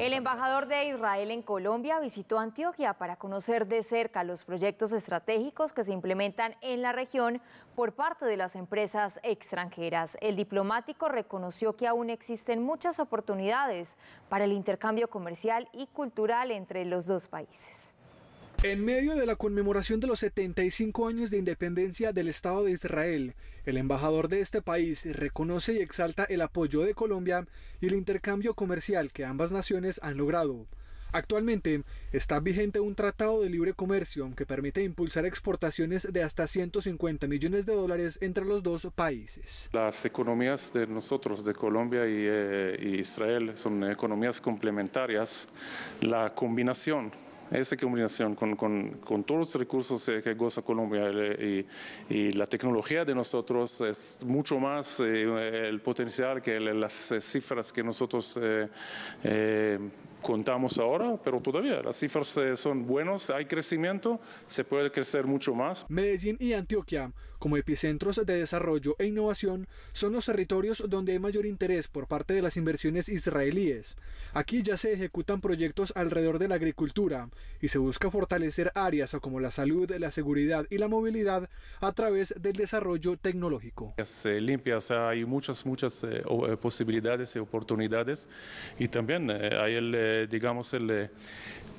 El embajador de Israel en Colombia visitó Antioquia para conocer de cerca los proyectos estratégicos que se implementan en la región por parte de las empresas extranjeras. El diplomático reconoció que aún existen muchas oportunidades para el intercambio comercial y cultural entre los dos países. En medio de la conmemoración de los 75 años de independencia del Estado de Israel, el embajador de este país reconoce y exalta el apoyo de Colombia y el intercambio comercial que ambas naciones han logrado. Actualmente está vigente un tratado de libre comercio que permite impulsar exportaciones de hasta 150 millones de dólares entre los dos países. Las economías de nosotros, de Colombia y, eh, Israel, son economías complementarias. La combinación esa combinación con, con, todos los recursos eh, que goza Colombia eh, y, la tecnología de nosotros es mucho más eh, el potencial que las cifras que nosotros contamos ahora, pero todavía las cifras eh, son buenas, hay crecimiento, se puede crecer mucho más. Medellín y Antioquia, como epicentros de desarrollo e innovación, son los territorios donde hay mayor interés por parte de las inversiones israelíes. Aquí ya se ejecutan proyectos alrededor de la agricultura y se busca fortalecer áreas como la salud, la seguridad y la movilidad a través del desarrollo tecnológico. hay muchas, muchas eh, eh, posibilidades y oportunidades y también hay el eh, digamos, eh,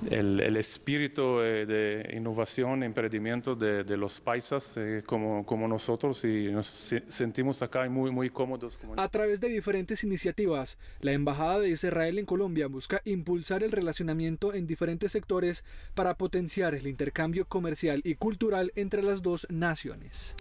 el, el, espíritu eh, de innovación, emprendimiento de, los paisas como, como, nosotros y nos sentimos acá muy, muy cómodos. A través de diferentes iniciativas, la Embajada de Israel en Colombia busca impulsar el relacionamiento en diferentes sectores para potenciar el intercambio comercial y cultural entre las dos naciones.